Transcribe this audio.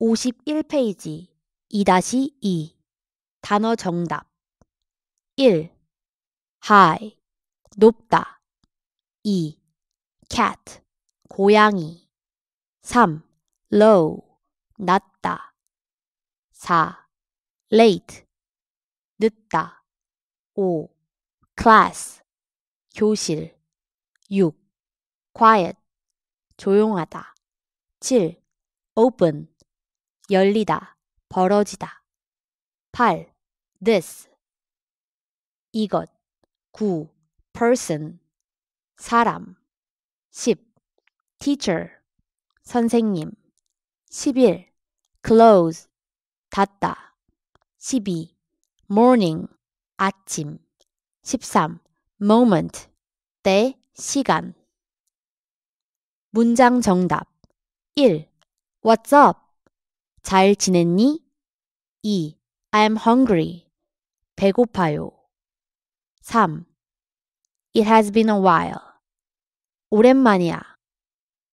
51페이지 2-2 단어 정답 1. high 높다 2. cat 고양이 3. low 낮다 4. late 늦다 5. class 교실 6. quiet 조용하다 7. open 열리다, 벌어지다. 8. this 이것 구 person 사람 10. teacher 선생님 11. close 닫다 12. morning 아침 13. moment 때 시간 문장 정답 1. What's up? 잘 지냈니? 2. I'm hungry. 배고파요. 3. It has been a while. 오랜만이야.